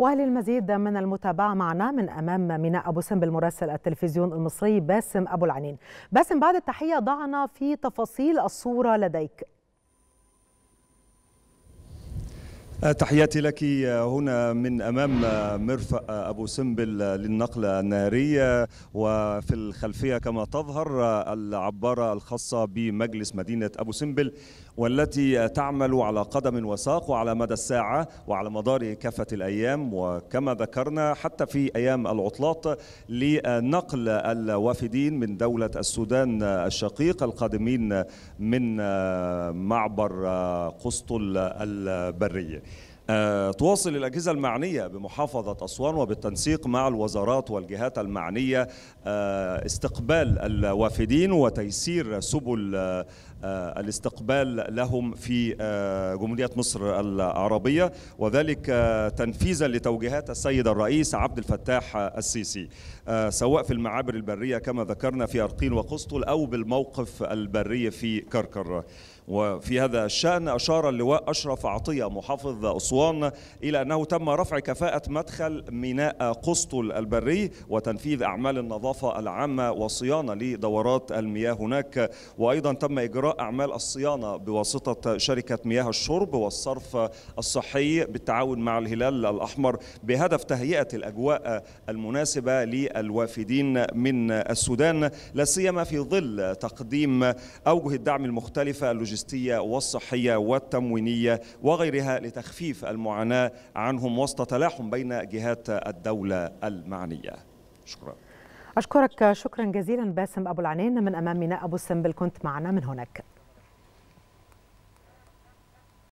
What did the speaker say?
وللمزيد من المتابعة معنا من أمام ميناء أبو سمبل المراسل التلفزيون المصري باسم أبو العنين باسم بعد التحية ضعنا في تفاصيل الصورة لديك آه، تحياتي لك آه، هنا من امام آه، مرفأ ابو سمبل للنقل النهري وفي الخلفيه كما تظهر العباره الخاصه بمجلس مدينه ابو سمبل والتي تعمل على قدم وساق وعلى مدى الساعه وعلى مدار كافه الايام وكما ذكرنا حتى في ايام العطلات لنقل الوافدين من دوله السودان الشقيق القادمين من معبر قسطل البري آه، تواصل الأجهزة المعنية بمحافظة أسوان وبالتنسيق مع الوزارات والجهات المعنية آه، استقبال الوافدين وتيسير سبل آه، الاستقبال لهم في جمهورية مصر العربية وذلك تنفيذا لتوجيهات السيد الرئيس عبد الفتاح السيسي سواء في المعابر البرية كما ذكرنا في أرقين وقسطل أو بالموقف البري في كركر وفي هذا الشأن أشار اللواء أشرف عطية محافظ أسوان إلى أنه تم رفع كفاءة مدخل ميناء قسطل البري وتنفيذ أعمال النظافة العامة وصيانة لدورات المياه هناك وأيضا تم إجراء أعمال الصيانة بواسطة شركة مياه الشرب والصرف الصحي بالتعاون مع الهلال الأحمر بهدف تهيئة الأجواء المناسبة للوافدين من السودان لا سيما في ظل تقديم أوجه الدعم المختلفة اللوجستية اللوجستية والصحية والتموينية وغيرها لتخفيف المعاناة عنهم وسط تلاحم بين جهات الدولة المعنية شكرا أشكرك شكرا جزيلا باسم أبو العنين من أمام ميناء أبو السنبل كنت معنا من هناك